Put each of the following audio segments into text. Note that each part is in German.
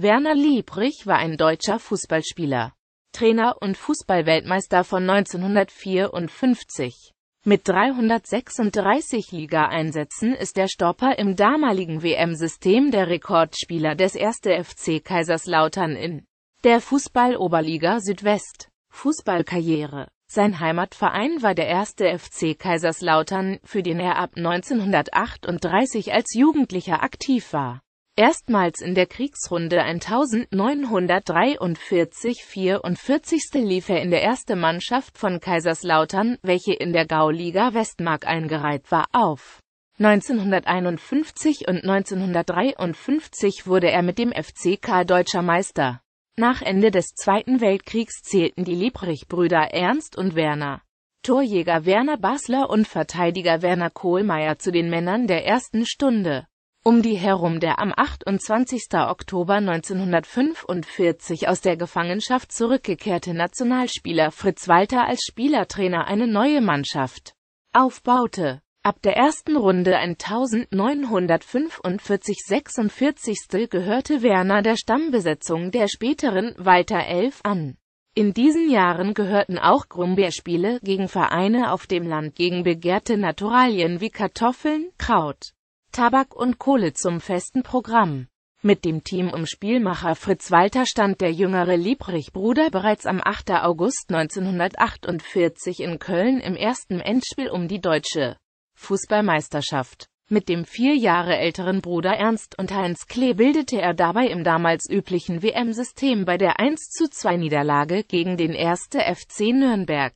Werner Liebrich war ein deutscher Fußballspieler, Trainer und Fußballweltmeister von 1954. Mit 336 Ligaeinsätzen ist der Stopper im damaligen WM-System der Rekordspieler des 1. FC Kaiserslautern in der Fußball-Oberliga Südwest. Fußballkarriere sein Heimatverein war der 1. FC Kaiserslautern, für den er ab 1938 als Jugendlicher aktiv war. Erstmals in der Kriegsrunde 1943-44 lief er in der erste Mannschaft von Kaiserslautern, welche in der Gauliga Westmark eingereiht war, auf. 1951 und 1953 wurde er mit dem FC Karl deutscher Meister. Nach Ende des Zweiten Weltkriegs zählten die Liebrich-Brüder Ernst und Werner. Torjäger Werner Basler und Verteidiger Werner Kohlmeier zu den Männern der ersten Stunde um die herum, der am 28. Oktober 1945 aus der Gefangenschaft zurückgekehrte Nationalspieler Fritz Walter als Spielertrainer eine neue Mannschaft aufbaute. Ab der ersten Runde 1945-46 gehörte Werner der Stammbesetzung der späteren Walter 11 an. In diesen Jahren gehörten auch Grumbeerspiele gegen Vereine auf dem Land gegen begehrte Naturalien wie Kartoffeln, Kraut, Tabak und Kohle zum festen Programm. Mit dem Team um Spielmacher Fritz Walter stand der jüngere Liebrich-Bruder bereits am 8. August 1948 in Köln im ersten Endspiel um die deutsche Fußballmeisterschaft. Mit dem vier Jahre älteren Bruder Ernst und Heinz Klee bildete er dabei im damals üblichen WM-System bei der 1 zu 2 Niederlage gegen den 1. FC Nürnberg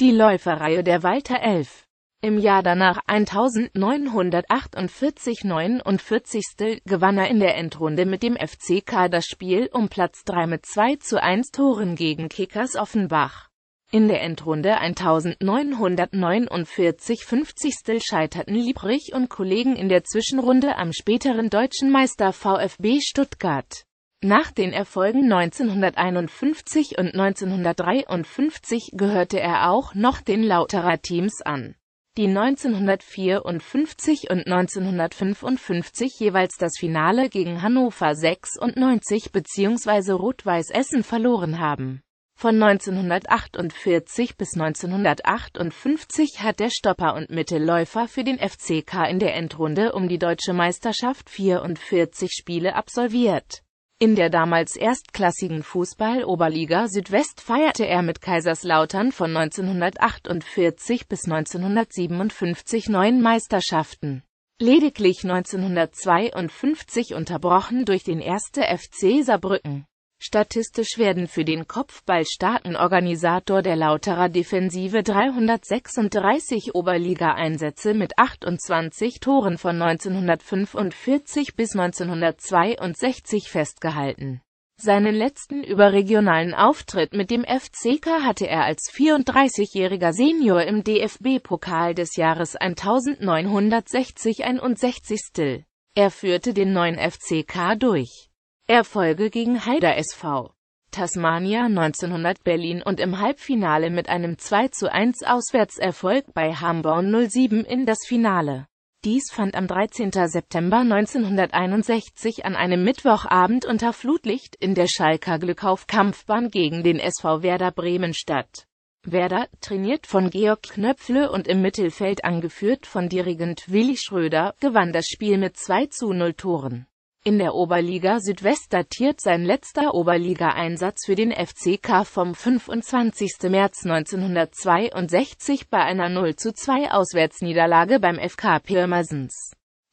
die Läuferreihe der Walter 11. Im Jahr danach 1948-49 gewann er in der Endrunde mit dem FCK das Spiel um Platz 3 mit 2 zu 1 Toren gegen Kickers Offenbach. In der Endrunde 1949 50. scheiterten Liebrich und Kollegen in der Zwischenrunde am späteren deutschen Meister VfB Stuttgart. Nach den Erfolgen 1951 und 1953 gehörte er auch noch den Lauterer Teams an die 1954 und 1955 jeweils das Finale gegen Hannover 96 bzw. Rot-Weiß Essen verloren haben. Von 1948 bis 1958 hat der Stopper und Mittelläufer für den FCK in der Endrunde um die deutsche Meisterschaft 44 Spiele absolviert in der damals erstklassigen Fußball-Oberliga Südwest feierte er mit Kaiserslautern von 1948 bis 1957 neun Meisterschaften. Lediglich 1952 unterbrochen durch den erste FC Saarbrücken. Statistisch werden für den kopfballstarken Organisator der Lauterer Defensive 336 Oberligaeinsätze mit 28 Toren von 1945 bis 1962 festgehalten. Seinen letzten überregionalen Auftritt mit dem FCK hatte er als 34-jähriger Senior im DFB-Pokal des Jahres 1960-61. Er führte den neuen FCK durch. Erfolge gegen Haider SV. Tasmania 1900 Berlin und im Halbfinale mit einem 2 zu 1 Auswärtserfolg bei Hamborn 07 in das Finale. Dies fand am 13. September 1961 an einem Mittwochabend unter Flutlicht in der Schalker Glückauf-Kampfbahn gegen den SV Werder Bremen statt. Werder, trainiert von Georg Knöpfle und im Mittelfeld angeführt von Dirigent Willi Schröder, gewann das Spiel mit 2 zu 0 Toren. In der Oberliga Südwest datiert sein letzter Oberligaeinsatz für den FCK vom 25. März 1962 bei einer 0-2 Auswärtsniederlage beim FK Pirmasens.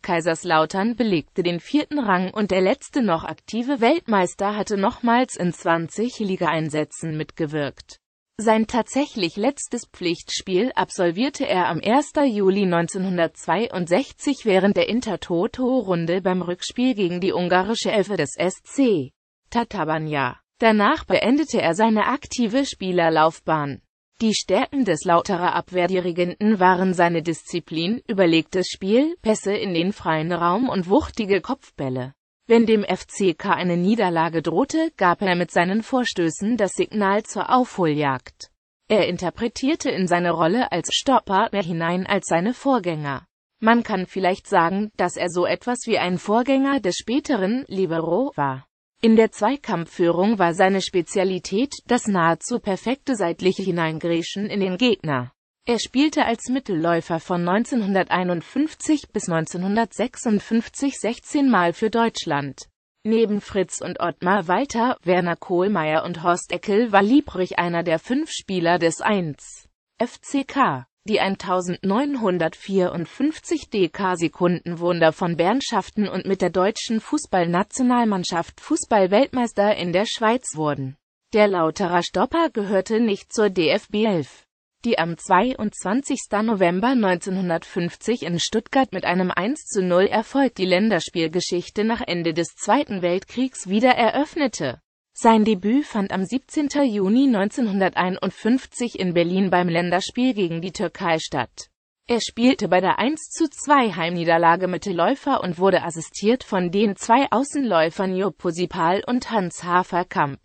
Kaiserslautern belegte den vierten Rang und der letzte noch aktive Weltmeister hatte nochmals in 20 Ligaeinsätzen mitgewirkt sein tatsächlich letztes Pflichtspiel absolvierte er am 1. Juli 1962 während der Intertoto-Runde beim Rückspiel gegen die ungarische Elfe des SC Tatabanya. Danach beendete er seine aktive Spielerlaufbahn. Die Stärken des Lauterer Abwehrdirigenten waren seine Disziplin, überlegtes Spiel, Pässe in den freien Raum und wuchtige Kopfbälle. Wenn dem FCK eine Niederlage drohte, gab er mit seinen Vorstößen das Signal zur Aufholjagd. Er interpretierte in seine Rolle als Stopper mehr hinein als seine Vorgänger. Man kann vielleicht sagen, dass er so etwas wie ein Vorgänger des späteren Libero war. In der Zweikampfführung war seine Spezialität das nahezu perfekte seitliche Hineingrätschen in den Gegner. Er spielte als Mittelläufer von 1951 bis 1956 16 Mal für Deutschland. Neben Fritz und Ottmar Walter, Werner Kohlmeier und Horst Eckel war Liebrich einer der fünf Spieler des 1. FCK. Die 1954 DK-Sekundenwunder von Bern schafften und mit der deutschen Fußballnationalmannschaft Fußballweltmeister in der Schweiz wurden. Der Lauterer Stopper gehörte nicht zur DFB 11 die am 22. November 1950 in Stuttgart mit einem 1 zu 0 Erfolg die Länderspielgeschichte nach Ende des Zweiten Weltkriegs wieder eröffnete. Sein Debüt fand am 17. Juni 1951 in Berlin beim Länderspiel gegen die Türkei statt. Er spielte bei der 1 zu 2 Heimniederlage Mittelläufer und wurde assistiert von den zwei Außenläufern Jupp Posipal und Hans Haferkamp.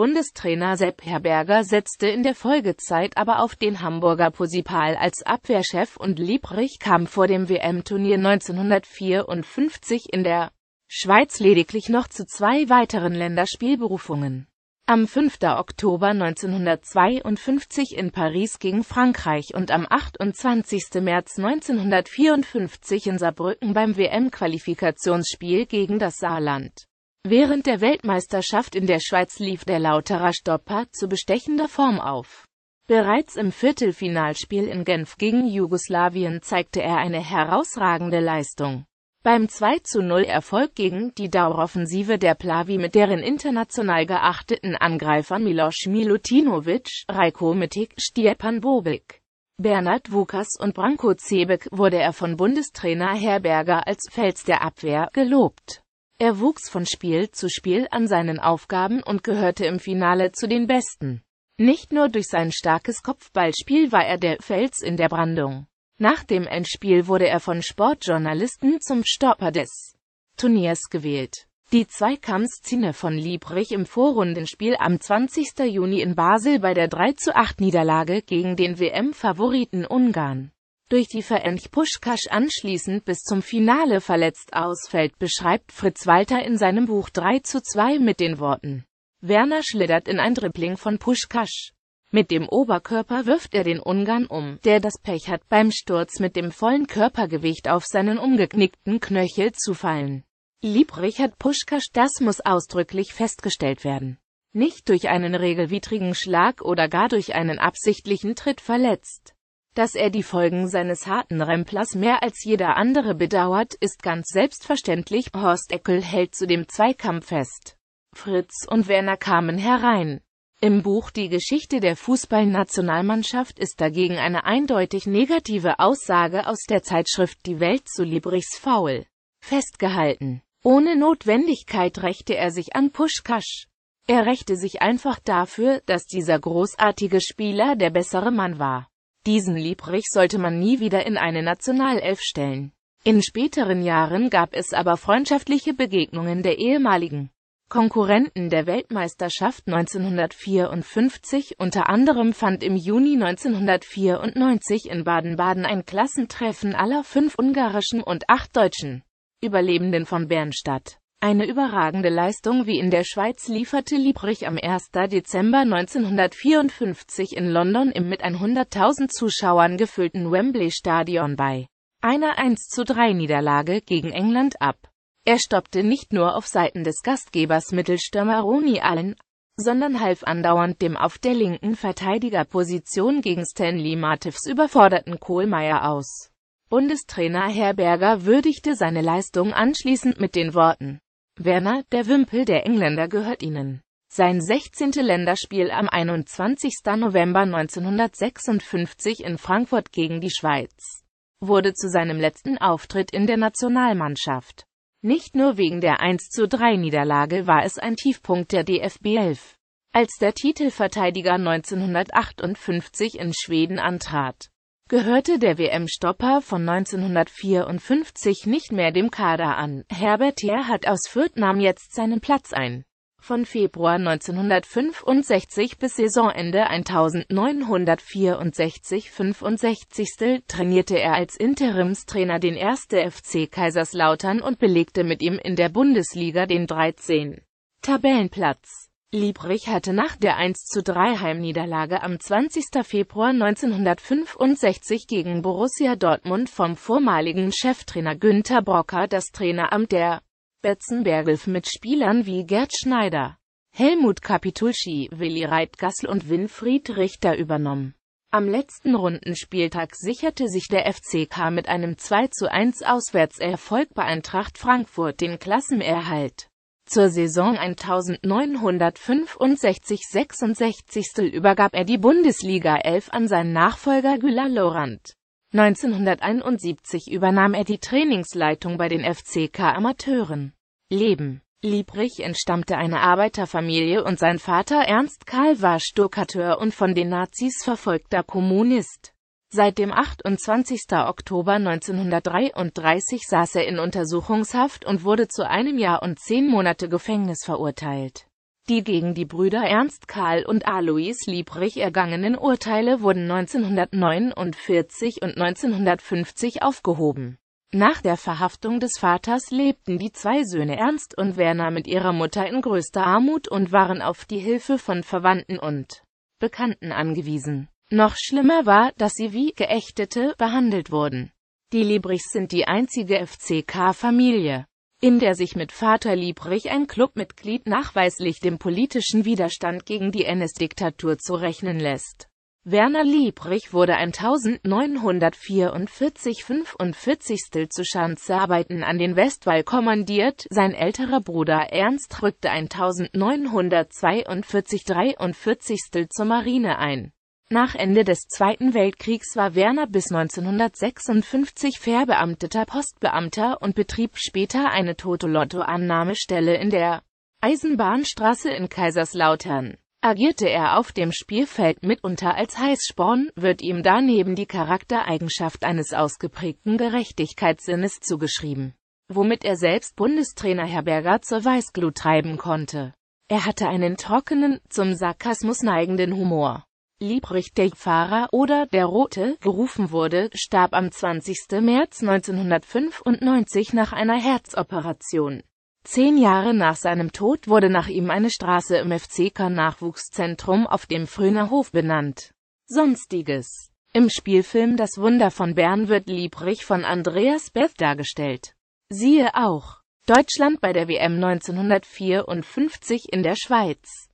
Bundestrainer Sepp Herberger setzte in der Folgezeit aber auf den Hamburger Posipal als Abwehrchef und Liebrich kam vor dem WM-Turnier 1954 in der Schweiz lediglich noch zu zwei weiteren Länderspielberufungen. Am 5. Oktober 1952 in Paris gegen Frankreich und am 28. März 1954 in Saarbrücken beim WM-Qualifikationsspiel gegen das Saarland. Während der Weltmeisterschaft in der Schweiz lief der Lauterer Stopper zu bestechender Form auf. Bereits im Viertelfinalspiel in Genf gegen Jugoslawien zeigte er eine herausragende Leistung. Beim 2-0 zu Erfolg gegen die Daueroffensive der Plavi mit deren international geachteten Angreifern Milos Milutinovic, Rajko Mitic, Stjepan Bobic, Bernhard Vukas und Branko Zebek wurde er von Bundestrainer Herberger als Fels der Abwehr gelobt. Er wuchs von Spiel zu Spiel an seinen Aufgaben und gehörte im Finale zu den Besten. Nicht nur durch sein starkes Kopfballspiel war er der Fels in der Brandung. Nach dem Endspiel wurde er von Sportjournalisten zum Stopper des Turniers gewählt. Die Zweikampfszene von Liebrich im Vorrundenspiel am 20. Juni in Basel bei der 3 8 Niederlage gegen den WM-Favoriten Ungarn durch die Verench Puschkasch anschließend bis zum Finale verletzt ausfällt, beschreibt Fritz Walter in seinem Buch 3 zu 2 mit den Worten. Werner schlittert in ein Dribbling von Puschkasch. Mit dem Oberkörper wirft er den Ungarn um, der das Pech hat, beim Sturz mit dem vollen Körpergewicht auf seinen umgeknickten Knöchel zu fallen. Lieb Richard Puschkasch, das muss ausdrücklich festgestellt werden. Nicht durch einen regelwidrigen Schlag oder gar durch einen absichtlichen Tritt verletzt. Dass er die Folgen seines harten Remplers mehr als jeder andere bedauert, ist ganz selbstverständlich. Horst Eckel hält zu dem Zweikampf fest. Fritz und Werner kamen herein. Im Buch Die Geschichte der Fußballnationalmannschaft ist dagegen eine eindeutig negative Aussage aus der Zeitschrift Die Welt zu Liebrichs Faul festgehalten. Ohne Notwendigkeit rächte er sich an Puschkasch. Er rächte sich einfach dafür, dass dieser großartige Spieler der bessere Mann war. Diesen Liebrich sollte man nie wieder in eine Nationalelf stellen. In späteren Jahren gab es aber freundschaftliche Begegnungen der ehemaligen Konkurrenten der Weltmeisterschaft 1954. Unter anderem fand im Juni 1994 in Baden-Baden ein Klassentreffen aller fünf ungarischen und acht deutschen Überlebenden von Bern statt. Eine überragende Leistung wie in der Schweiz lieferte Liebrich am 1. Dezember 1954 in London im mit 100.000 Zuschauern gefüllten Wembley-Stadion bei einer 1 3 niederlage gegen England ab. Er stoppte nicht nur auf Seiten des Gastgebers Mittelstürmer Roni Allen, sondern half andauernd dem auf der linken Verteidigerposition gegen Stanley Matifs überforderten Kohlmeier aus. Bundestrainer Herberger würdigte seine Leistung anschließend mit den Worten Werner, der Wimpel der Engländer gehört ihnen. Sein 16. Länderspiel am 21. November 1956 in Frankfurt gegen die Schweiz wurde zu seinem letzten Auftritt in der Nationalmannschaft. Nicht nur wegen der 1 zu 3 Niederlage war es ein Tiefpunkt der DFB 11. Als der Titelverteidiger 1958 in Schweden antrat, gehörte der WM-Stopper von 1954 nicht mehr dem Kader an. Herbert Heer hat aus Fürth nahm jetzt seinen Platz ein. Von Februar 1965 bis Saisonende 1964-65 trainierte er als Interimstrainer den 1. FC Kaiserslautern und belegte mit ihm in der Bundesliga den 13. Tabellenplatz. Liebrich hatte nach der 1 zu 3 Heimniederlage am 20. Februar 1965 gegen Borussia Dortmund vom vormaligen Cheftrainer Günter Brocker das Traineramt der Betzenbergelf mit Spielern wie Gerd Schneider, Helmut Kapitulschi, Willi Reitgassl und Winfried Richter übernommen. Am letzten Rundenspieltag sicherte sich der FCK mit einem 2 zu 1 Auswärtserfolg bei Eintracht Frankfurt den Klassenerhalt. Zur Saison 1965-66 übergab er die Bundesliga 11 an seinen Nachfolger Güller Lorand. 1971 übernahm er die Trainingsleitung bei den FCK Amateuren. Leben Liebrich entstammte einer Arbeiterfamilie und sein Vater Ernst Karl war Stuckateur und von den Nazis verfolgter Kommunist. Seit dem 28. Oktober 1933 saß er in Untersuchungshaft und wurde zu einem Jahr und zehn Monate Gefängnis verurteilt. Die gegen die Brüder Ernst Karl und Alois Liebrich ergangenen Urteile wurden 1949 und 1950 aufgehoben. Nach der Verhaftung des Vaters lebten die zwei Söhne Ernst und Werner mit ihrer Mutter in größter Armut und waren auf die Hilfe von Verwandten und Bekannten angewiesen. Noch schlimmer war, dass sie wie Geächtete behandelt wurden. Die Liebrichs sind die einzige FCK-Familie, in der sich mit Vater Liebrich ein Clubmitglied nachweislich dem politischen Widerstand gegen die NS-Diktatur zu rechnen lässt. Werner Liebrich wurde 1944 45. zu Schanzearbeiten an den Westwall kommandiert, sein älterer Bruder Ernst rückte 1942 43. zur Marine ein. Nach Ende des Zweiten Weltkriegs war Werner bis 1956 verbeamteter Postbeamter und betrieb später eine Totolotto-Annahmestelle in der Eisenbahnstraße in Kaiserslautern. Agierte er auf dem Spielfeld mitunter als Heißsporn, wird ihm daneben die Charaktereigenschaft eines ausgeprägten Gerechtigkeitssinnes zugeschrieben, womit er selbst Bundestrainer Herberger zur Weißglut treiben konnte. Er hatte einen trockenen, zum Sarkasmus neigenden Humor. Liebrich der Liebrichterfahrer oder der Rote gerufen wurde, starb am 20. März 1995 nach einer Herzoperation. Zehn Jahre nach seinem Tod wurde nach ihm eine Straße im FCK-Nachwuchszentrum auf dem Fröner Hof benannt. Sonstiges Im Spielfilm Das Wunder von Bern wird Liebrich von Andreas Beth dargestellt. Siehe auch Deutschland bei der WM 1954 in der Schweiz